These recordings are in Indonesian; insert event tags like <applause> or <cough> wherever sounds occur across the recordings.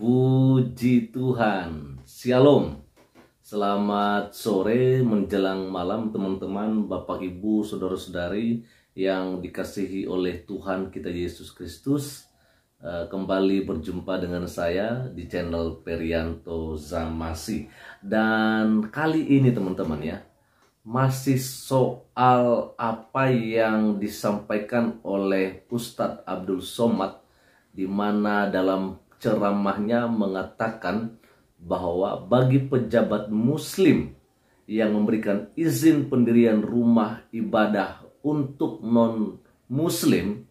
Puji Tuhan, Shalom Selamat sore menjelang malam teman-teman, Bapak Ibu, Saudara-saudari yang dikasihi oleh Tuhan kita Yesus Kristus eh, Kembali berjumpa dengan saya di channel Perianto Zamasi Dan kali ini teman-teman ya masih soal apa yang disampaikan oleh Ustadz Abdul Somad di mana dalam ceramahnya mengatakan bahwa bagi pejabat muslim yang memberikan izin pendirian rumah ibadah untuk non muslim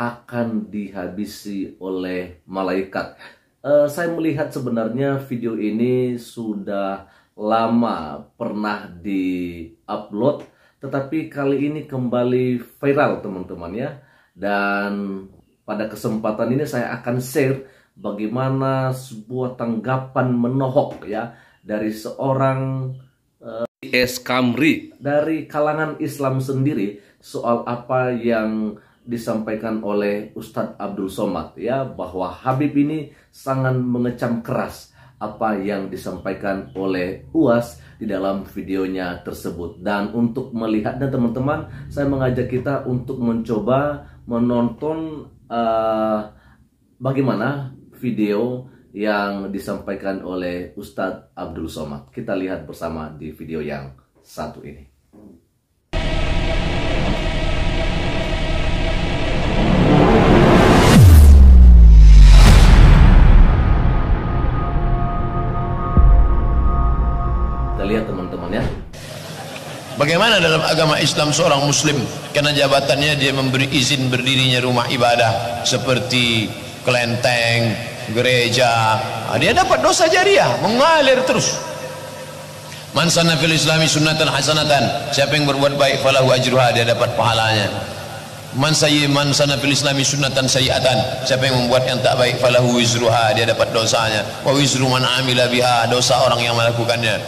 akan dihabisi oleh malaikat. Uh, saya melihat sebenarnya video ini sudah lama pernah di-upload tetapi kali ini kembali viral teman-teman ya. Dan pada kesempatan ini saya akan share bagaimana sebuah tanggapan menohok ya dari seorang uh, S Kamri dari kalangan Islam sendiri soal apa yang disampaikan oleh Ustadz Abdul Somad ya bahwa Habib ini sangat mengecam keras apa yang disampaikan oleh UAS di dalam videonya tersebut dan untuk melihatnya teman-teman saya mengajak kita untuk mencoba menonton uh, bagaimana video yang disampaikan oleh Ustadz Abdul Somad. Kita lihat bersama di video yang satu ini. Kita lihat teman-teman ya. Bagaimana dalam agama Islam seorang muslim karena jabatannya dia memberi izin berdirinya rumah ibadah seperti kelenteng, gereja. Nah, dia dapat dosa jariah, mengalir terus. Man sanna fil islami sunnatan hasanatan. Siapa yang berbuat baik, falahu ajruha, dia dapat pahalanya. Man sayyi man sanna fil islami sunnatan sayyatan. Siapa yang membuat yang tak baik, falahu wizruha, dia dapat dosanya. Wa wizru man amila biha, dosa orang yang melakukannya.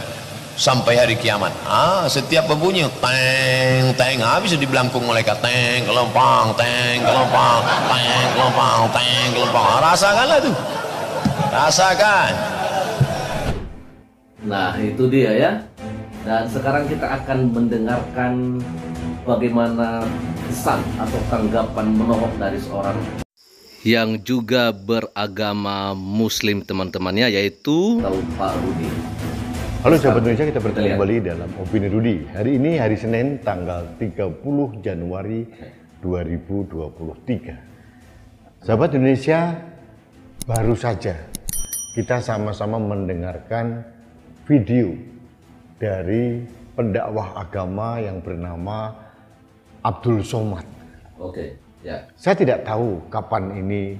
sampai hari kiamat. Ah, setiap berbunyi teng teng habis ah, di belangkung mereka teng kelompang teng kelompang teng kelompang teng kelompang. Ah, rasakanlah tuh. Rasakan. Nah, itu dia ya. Dan sekarang kita akan mendengarkan bagaimana kesan atau tanggapan menohok dari seorang yang juga beragama muslim teman-temannya yaitu Pak Rudi. Halo sahabat Indonesia, kita bertemu iya. kembali dalam Opini Rudi. Hari ini hari Senin tanggal 30 Januari 2023. Sahabat Indonesia, baru saja kita sama-sama mendengarkan video dari pendakwah agama yang bernama Abdul Somad. Oke, ya. Saya tidak tahu kapan ini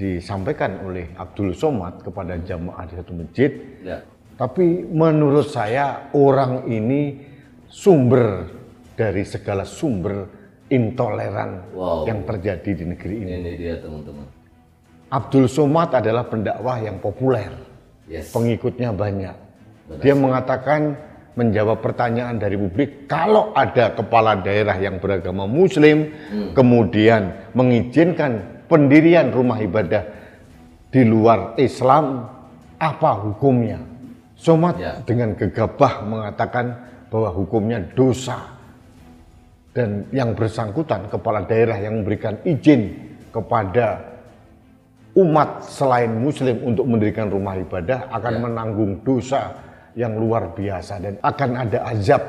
disampaikan oleh Abdul Somad kepada jamaah di satu masjid. Ya tapi menurut saya orang ini sumber dari segala sumber intoleran wow. yang terjadi di negeri ini. Ini dia teman-teman. Abdul Somad adalah pendakwah yang populer. Yes. Pengikutnya banyak. Benar. Dia mengatakan menjawab pertanyaan dari publik kalau ada kepala daerah yang beragama muslim hmm. kemudian mengizinkan pendirian rumah ibadah di luar Islam apa hukumnya? Somat ya. dengan gegabah mengatakan bahwa hukumnya dosa dan yang bersangkutan kepala daerah yang memberikan izin kepada umat selain muslim untuk mendirikan rumah ibadah akan ya. menanggung dosa yang luar biasa dan akan ada azab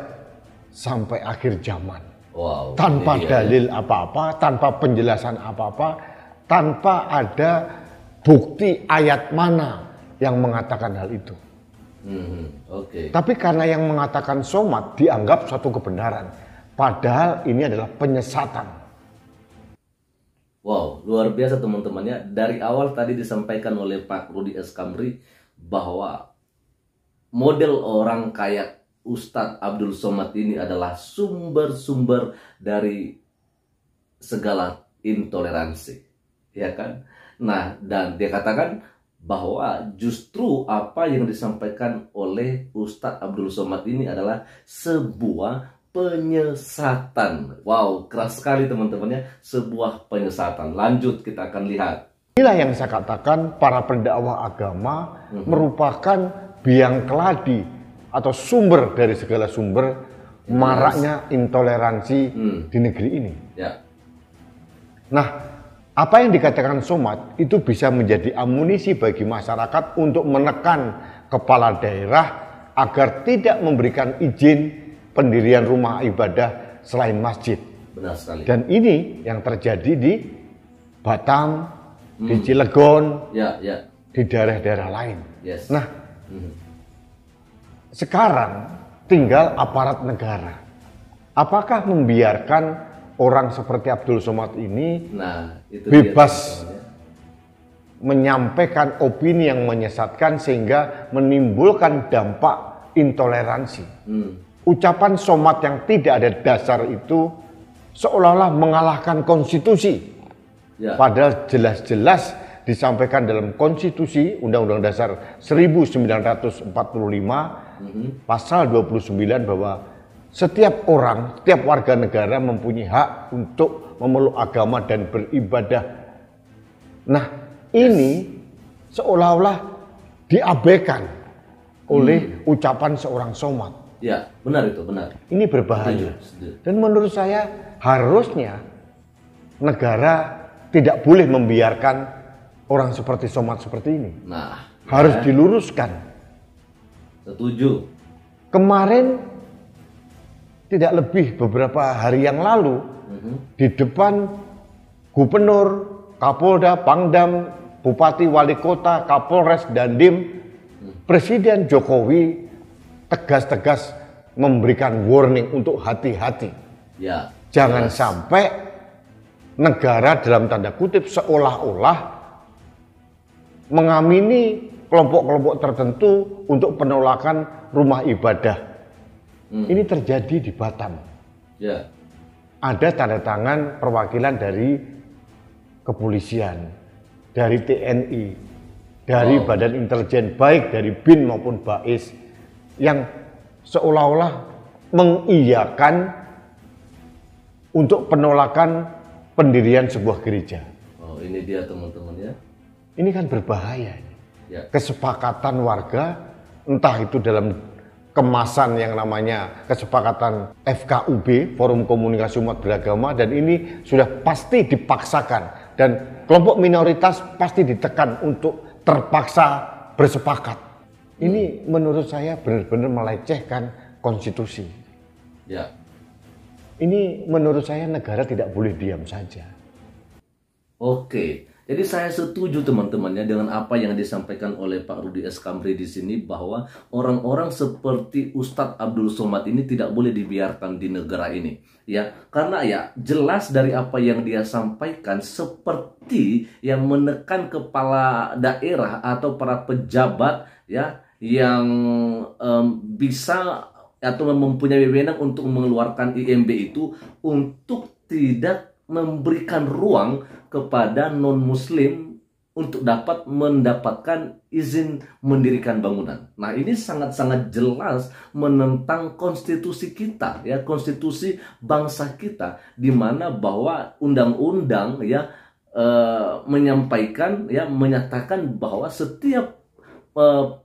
sampai akhir zaman. Wow. Tanpa iya. iya. dalil apa-apa, tanpa penjelasan apa-apa, tanpa ada bukti ayat mana yang mengatakan hal itu. Hmm, Oke. Okay. Tapi karena yang mengatakan somat dianggap suatu kebenaran, padahal ini adalah penyesatan. Wow, luar biasa teman-temannya. Dari awal tadi disampaikan oleh Pak Rudi S. Kamri bahwa model orang kayak Ustadz Abdul Somad ini adalah sumber-sumber dari segala intoleransi. Ya kan? Nah, dan dia katakan bahwa justru apa yang disampaikan oleh Ustadz Abdul Somad ini adalah sebuah penyesatan. Wow, keras sekali teman-temannya, sebuah penyesatan. Lanjut kita akan lihat. Inilah yang saya katakan para pendakwah agama -hmm. merupakan biang keladi atau sumber dari segala sumber maraknya intoleransi hmm. di negeri ini. Ya. Nah, apa yang dikatakan somat itu bisa menjadi amunisi bagi masyarakat untuk menekan kepala daerah agar tidak memberikan izin pendirian rumah ibadah selain masjid. Benar sekali. Dan ini yang terjadi di Batam, hmm. di Cilegon, ya, ya. di daerah-daerah lain. Yes. Nah, hmm. sekarang tinggal aparat negara. Apakah membiarkan orang seperti Abdul Somad ini nah, itu bebas dia, menyampaikan opini yang menyesatkan sehingga menimbulkan dampak intoleransi. Hmm. Ucapan Somad yang tidak ada dasar itu seolah-olah mengalahkan konstitusi. Ya. Padahal jelas-jelas disampaikan dalam konstitusi Undang-Undang Dasar 1945 mm -hmm. pasal 29 bahwa setiap orang, setiap warga negara mempunyai hak untuk memeluk agama dan beribadah. Nah, ini seolah-olah diabaikan oleh hmm. ucapan seorang somat. Ya, benar itu, benar. Ini berbahaya. Dan menurut saya harusnya negara tidak boleh membiarkan orang seperti somat seperti ini. Nah, harus ya. diluruskan. Setuju. Kemarin tidak lebih beberapa hari yang lalu mm-hmm. di depan gubernur, kapolda, pangdam, bupati, wali kota, kapolres, dandim, mm-hmm. Presiden Jokowi tegas-tegas memberikan warning untuk hati-hati. Ya. Jangan yes. sampai negara dalam tanda kutip seolah-olah mengamini kelompok-kelompok tertentu untuk penolakan rumah ibadah Hmm. Ini terjadi di Batam. Ya. Ada tanda tangan perwakilan dari kepolisian, dari TNI, dari oh. Badan Intelijen baik dari BIN maupun BAIS yang seolah-olah mengiyakan untuk penolakan pendirian sebuah gereja. Oh, ini dia teman-teman ya. Ini kan berbahaya. Ya. Kesepakatan warga entah itu dalam kemasan yang namanya kesepakatan FKUB Forum Komunikasi Umat Beragama dan ini sudah pasti dipaksakan dan kelompok minoritas pasti ditekan untuk terpaksa bersepakat. Ini menurut saya benar-benar melecehkan konstitusi. Ya. Ini menurut saya negara tidak boleh diam saja. Oke. Jadi saya setuju teman-temannya dengan apa yang disampaikan oleh Pak Rudi S. Kamri di sini bahwa orang-orang seperti Ustadz Abdul Somad ini tidak boleh dibiarkan di negara ini. Ya, karena ya jelas dari apa yang dia sampaikan seperti yang menekan kepala daerah atau para pejabat ya yang um, bisa atau mempunyai wewenang untuk mengeluarkan IMB itu untuk tidak memberikan ruang kepada non-muslim untuk dapat mendapatkan izin mendirikan bangunan. Nah, ini sangat-sangat jelas menentang konstitusi kita ya, konstitusi bangsa kita di mana bahwa undang-undang ya e, menyampaikan ya menyatakan bahwa setiap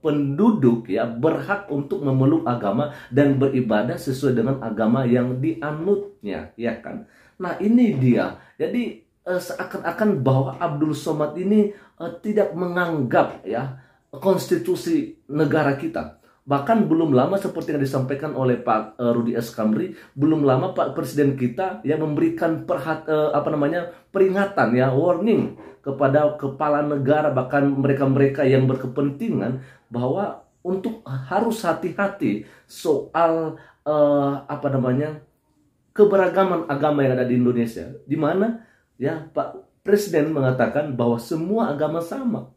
penduduk ya berhak untuk memeluk agama dan beribadah sesuai dengan agama yang dianutnya ya kan nah ini dia jadi eh, seakan-akan bahwa Abdul Somad ini eh, tidak menganggap ya konstitusi negara kita Bahkan belum lama seperti yang disampaikan oleh Pak eh, Rudi S. Kamri, belum lama Pak Presiden kita yang memberikan perhat eh, apa namanya peringatan ya warning kepada kepala negara bahkan mereka-mereka yang berkepentingan bahwa untuk harus hati-hati soal eh, apa namanya keberagaman agama yang ada di Indonesia. Di mana ya Pak Presiden mengatakan bahwa semua agama sama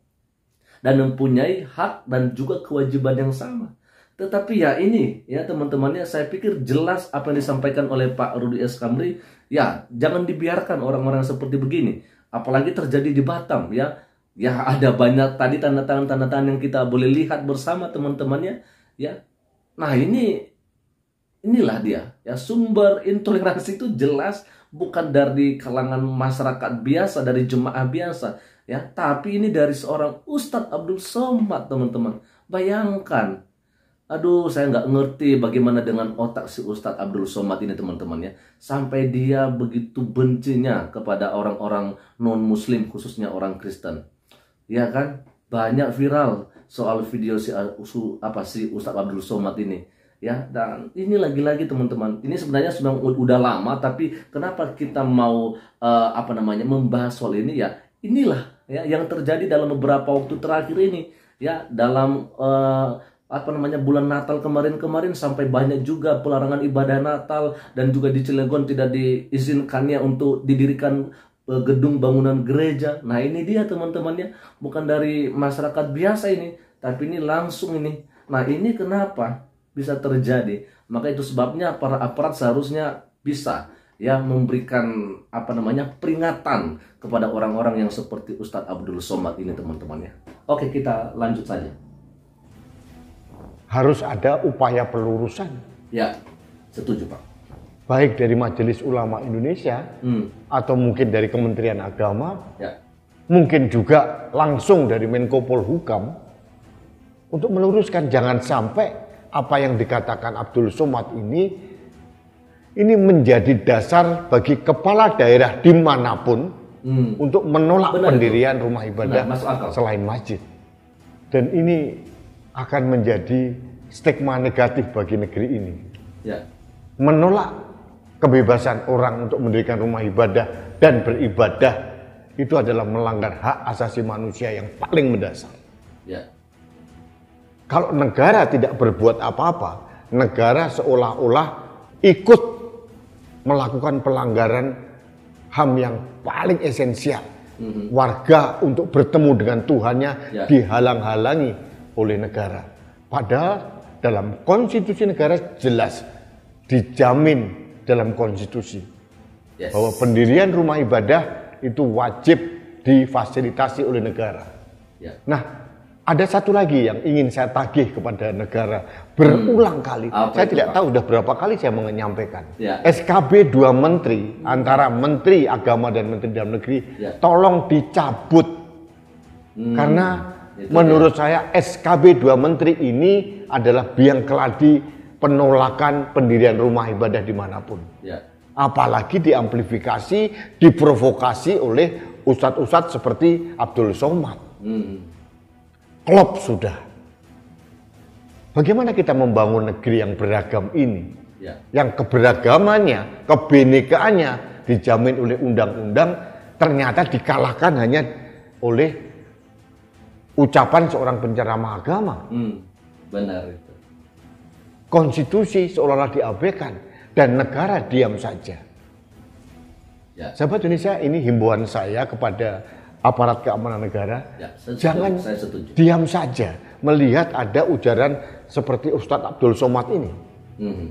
dan mempunyai hak dan juga kewajiban yang sama. Tetapi ya ini ya teman-temannya saya pikir jelas apa yang disampaikan oleh Pak Rudi S. Kamri ya jangan dibiarkan orang-orang seperti begini apalagi terjadi di Batam ya ya ada banyak tadi tanda tangan tanda tangan yang kita boleh lihat bersama teman-temannya ya nah ini inilah dia ya sumber intoleransi itu jelas bukan dari kalangan masyarakat biasa dari jemaah biasa ya tapi ini dari seorang Ustadz Abdul Somad teman-teman bayangkan Aduh, saya nggak ngerti bagaimana dengan otak si Ustadz Abdul Somad ini teman teman ya Sampai dia begitu bencinya kepada orang-orang non-muslim, khususnya orang Kristen. Ya kan? Banyak viral soal video si, apa, si Ustadz Abdul Somad ini. Ya, dan ini lagi-lagi teman-teman. Ini sebenarnya sudah udah lama, tapi kenapa kita mau uh, apa namanya membahas soal ini ya? Inilah ya yang terjadi dalam beberapa waktu terakhir ini ya dalam uh, apa namanya bulan Natal kemarin-kemarin sampai banyak juga pelarangan ibadah Natal dan juga di Cilegon tidak diizinkannya untuk didirikan e, gedung bangunan gereja. Nah ini dia teman-temannya bukan dari masyarakat biasa ini tapi ini langsung ini. Nah ini kenapa bisa terjadi? Maka itu sebabnya para aparat seharusnya bisa ya memberikan apa namanya peringatan kepada orang-orang yang seperti Ustadz Abdul Somad ini teman-temannya. Oke kita lanjut saja harus ada upaya pelurusan. Ya, setuju Pak. Baik dari Majelis Ulama Indonesia hmm. atau mungkin dari Kementerian Agama, ya. mungkin juga langsung dari Menko Polhukam untuk meluruskan jangan sampai apa yang dikatakan Abdul Somad ini ini menjadi dasar bagi kepala daerah dimanapun hmm. untuk menolak Benar pendirian itu. rumah ibadah Benar, selain masjid. Dan ini akan menjadi stigma negatif bagi negeri ini. Ya. Menolak kebebasan orang untuk mendirikan rumah ibadah dan beribadah itu adalah melanggar hak asasi manusia yang paling mendasar. Ya. Kalau negara tidak berbuat apa-apa, negara seolah-olah ikut melakukan pelanggaran HAM yang paling esensial. Mm -hmm. Warga untuk bertemu dengan Tuhannya ya. dihalang-halangi oleh negara. Padahal dalam konstitusi negara jelas dijamin dalam konstitusi yes. bahwa pendirian rumah ibadah itu wajib difasilitasi oleh negara. Yeah. Nah, ada satu lagi yang ingin saya tagih kepada negara berulang hmm. kali. Apa saya itu, tidak Pak? tahu sudah berapa kali saya menyampaikan. Yeah. SKB dua menteri hmm. antara Menteri Agama dan Menteri Dalam Negeri yeah. tolong dicabut hmm. karena Menurut saya SKB dua menteri ini adalah biang keladi penolakan pendirian rumah ibadah dimanapun. Ya. Apalagi diamplifikasi, diprovokasi oleh ustadz-ustadz seperti Abdul Somad. Hmm. Klop sudah. Bagaimana kita membangun negeri yang beragam ini? Ya. Yang keberagamannya, kebinekaannya dijamin oleh undang-undang ternyata dikalahkan hanya oleh ucapan seorang penceramah agama. Hmm, benar itu. Konstitusi seolah-olah diabaikan dan negara diam saja. Ya. Sahabat Indonesia, ini himbauan saya kepada aparat keamanan negara. Ya, saya jangan saya setuju. diam saja melihat ada ujaran seperti Ustadz Abdul Somad ini. Hmm.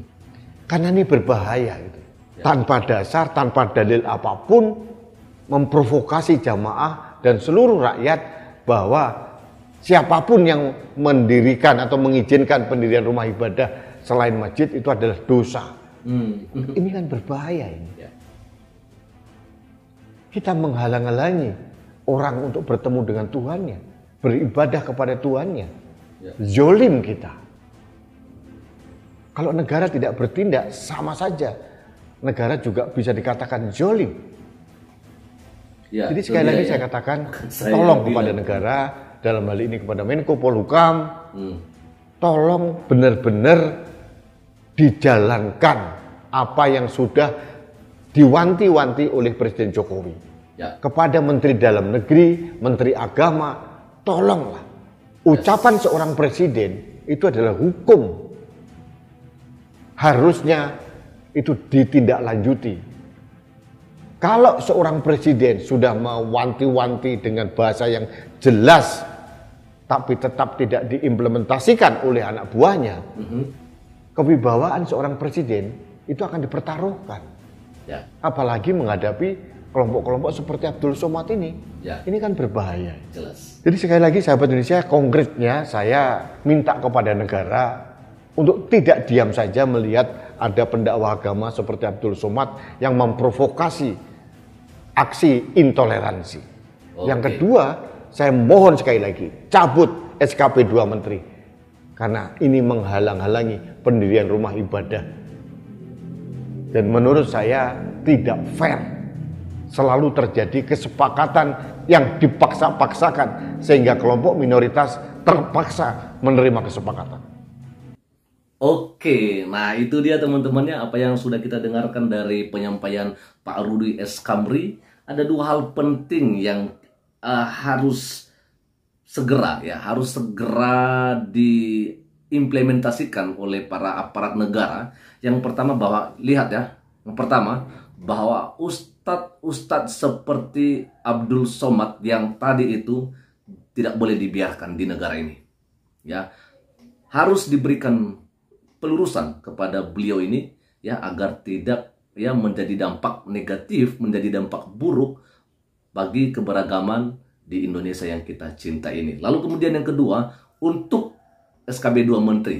Karena ini berbahaya gitu. Ya. Tanpa dasar, tanpa dalil apapun memprovokasi jamaah dan seluruh rakyat bahwa Siapapun yang mendirikan atau mengizinkan pendirian rumah ibadah selain masjid itu adalah dosa. Hmm. Ini kan berbahaya ini. Ya. Kita menghalang-halangi orang untuk bertemu dengan Tuhannya, beribadah kepada Tuhannya. Ya. Zolim kita. Kalau negara tidak bertindak sama saja, negara juga bisa dikatakan zolim. Ya, Jadi sekali lagi ya. saya katakan, <laughs> saya tolong kepada negara, dalam hal ini kepada Menko Polhukam hmm. tolong benar-benar dijalankan apa yang sudah diwanti-wanti oleh Presiden Jokowi ya. kepada Menteri Dalam Negeri, Menteri Agama, tolonglah ucapan yes. seorang presiden itu adalah hukum harusnya itu ditindaklanjuti kalau seorang presiden sudah mewanti-wanti dengan bahasa yang jelas, tapi tetap tidak diimplementasikan oleh anak buahnya, mm-hmm. kewibawaan seorang presiden itu akan dipertaruhkan. Ya. Apalagi menghadapi kelompok-kelompok seperti Abdul Somad ini. Ya. Ini kan berbahaya. Jelas. Jadi sekali lagi sahabat Indonesia, konkretnya saya minta kepada negara untuk tidak diam saja melihat ada pendakwa agama seperti Abdul Somad yang memprovokasi aksi intoleransi. Okay. Yang kedua, saya mohon sekali lagi, cabut SKP 2 Menteri. Karena ini menghalang-halangi pendirian rumah ibadah. Dan menurut saya tidak fair. Selalu terjadi kesepakatan yang dipaksa-paksakan sehingga kelompok minoritas terpaksa menerima kesepakatan. Oke, nah itu dia teman-temannya apa yang sudah kita dengarkan dari penyampaian Pak Rudi S. Kamri ada dua hal penting yang uh, harus segera ya harus segera diimplementasikan oleh para aparat negara yang pertama bahwa lihat ya yang pertama bahwa ustadz-ustadz seperti Abdul Somad yang tadi itu tidak boleh dibiarkan di negara ini ya harus diberikan pelurusan kepada beliau ini ya agar tidak ya menjadi dampak negatif, menjadi dampak buruk bagi keberagaman di Indonesia yang kita cinta ini. Lalu kemudian yang kedua, untuk SKB 2 Menteri.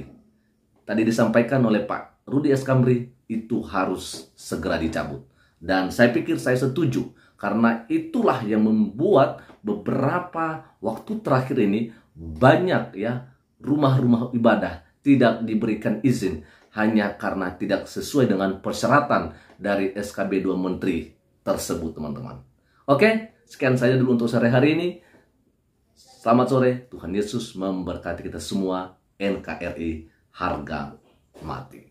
Tadi disampaikan oleh Pak Rudi Eskamri itu harus segera dicabut. Dan saya pikir saya setuju, karena itulah yang membuat beberapa waktu terakhir ini banyak ya rumah-rumah ibadah tidak diberikan izin hanya karena tidak sesuai dengan persyaratan dari SKB 2 Menteri tersebut, teman-teman. Oke, sekian saja dulu untuk sore hari ini. Selamat sore, Tuhan Yesus memberkati kita semua. NKRI harga mati.